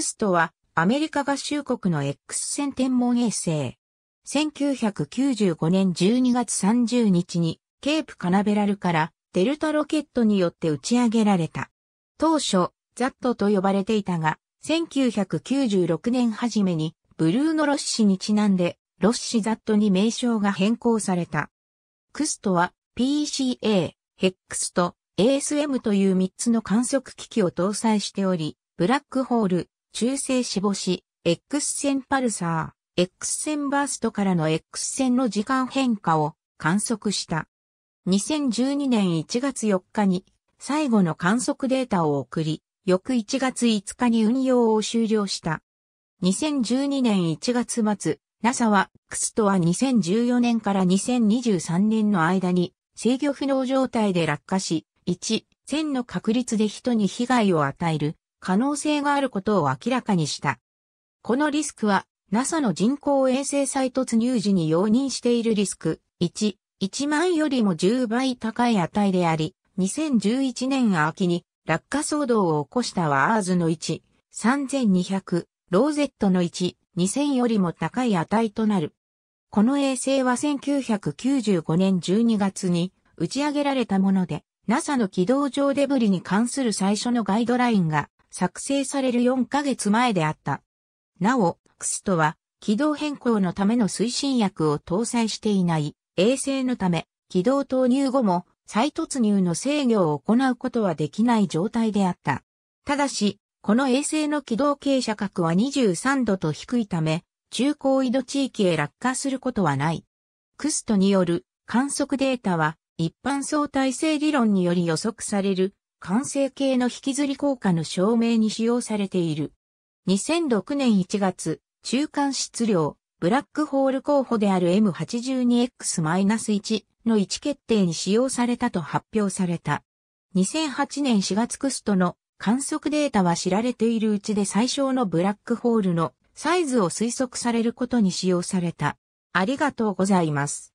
X トは、アメリカ合衆国の X 線天文衛星。1995年12月30日に、ケープカナベラルからデルタロケットによって打ち上げられた。当初、ザットと呼ばれていたが、1996年初めに、ブルーノ・ロッシにちなんで、ロッシ・ザットに名称が変更された。クストは、PCA、HEX と ASM という3つの観測機器を搭載しており、ブラックホール、中性死亡し、X 線パルサー、X 線バーストからの X 線の時間変化を観測した。2012年1月4日に最後の観測データを送り、翌1月5日に運用を終了した。2012年1月末、NASA は X とは2014年から2023年の間に制御不能状態で落下し、1、1000の確率で人に被害を与える可能性があることを明らかにした。このリスクは NASA の人工衛星再突入時に容認しているリスク1、1万よりも10倍高い値であり、2011年秋に落下騒動を起こしたワーズの1、3200、ローゼットの1、2000よりも高い値となる。この衛星は1995年12月に打ち上げられたもので、NASA の軌道上デブリに関する最初のガイドラインが作成される4ヶ月前であった。なお、クストは軌道変更のための推進薬を搭載していない衛星のため、軌道投入後も再突入の制御を行うことはできない状態であった。ただし、この衛星の軌道傾斜角は23度と低いため、中高緯度地域へ落下することはない。クストによる観測データは一般相対性理論により予測される完成形の引きずり効果の証明に使用されている。2006年1月、中間質量、ブラックホール候補である M82X-1 の位置決定に使用されたと発表された。2008年4月クストの観測データは知られているうちで最小のブラックホールのサイズを推測されることに使用された。ありがとうございます。